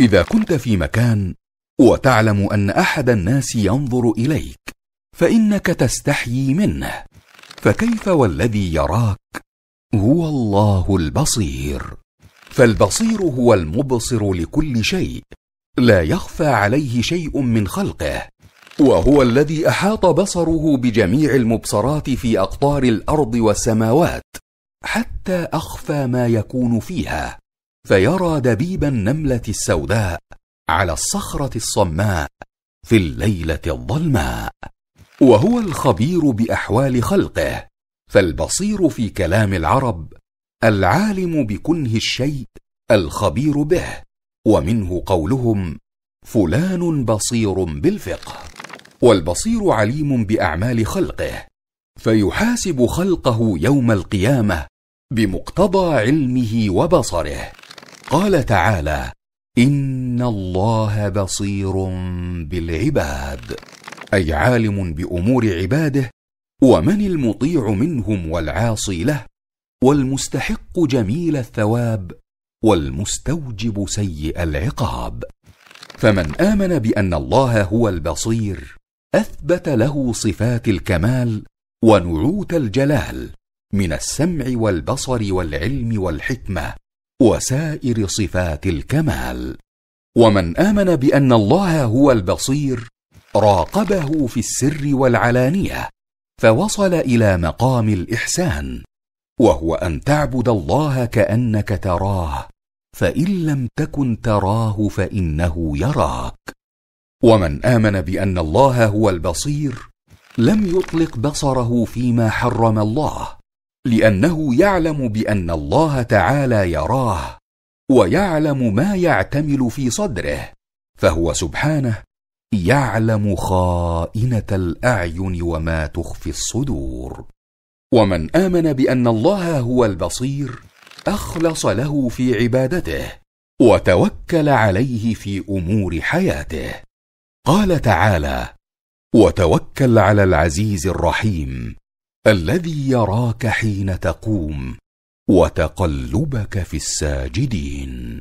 اذا كنت في مكان وتعلم ان احد الناس ينظر اليك فانك تستحيي منه فكيف والذي يراك هو الله البصير فالبصير هو المبصر لكل شيء لا يخفى عليه شيء من خلقه وهو الذي احاط بصره بجميع المبصرات في اقطار الارض والسماوات حتى اخفى ما يكون فيها فيرى دبيب النمله السوداء على الصخره الصماء في الليله الظلماء وهو الخبير باحوال خلقه فالبصير في كلام العرب العالم بكنه الشيء الخبير به ومنه قولهم فلان بصير بالفقه والبصير عليم باعمال خلقه فيحاسب خلقه يوم القيامه بمقتضى علمه وبصره قال تعالى ان الله بصير بالعباد اي عالم بامور عباده ومن المطيع منهم والعاصي له والمستحق جميل الثواب والمستوجب سيء العقاب فمن امن بان الله هو البصير اثبت له صفات الكمال ونعوت الجلال من السمع والبصر والعلم والحكمه وسائر صفات الكمال ومن امن بان الله هو البصير راقبه في السر والعلانيه فوصل الى مقام الاحسان وهو ان تعبد الله كانك تراه فان لم تكن تراه فانه يراك ومن امن بان الله هو البصير لم يطلق بصره فيما حرم الله لانه يعلم بان الله تعالى يراه ويعلم ما يعتمل في صدره فهو سبحانه يعلم خائنه الاعين وما تخفي الصدور ومن امن بان الله هو البصير اخلص له في عبادته وتوكل عليه في امور حياته قال تعالى وتوكل على العزيز الرحيم الذي يراك حين تقوم وتقلبك في الساجدين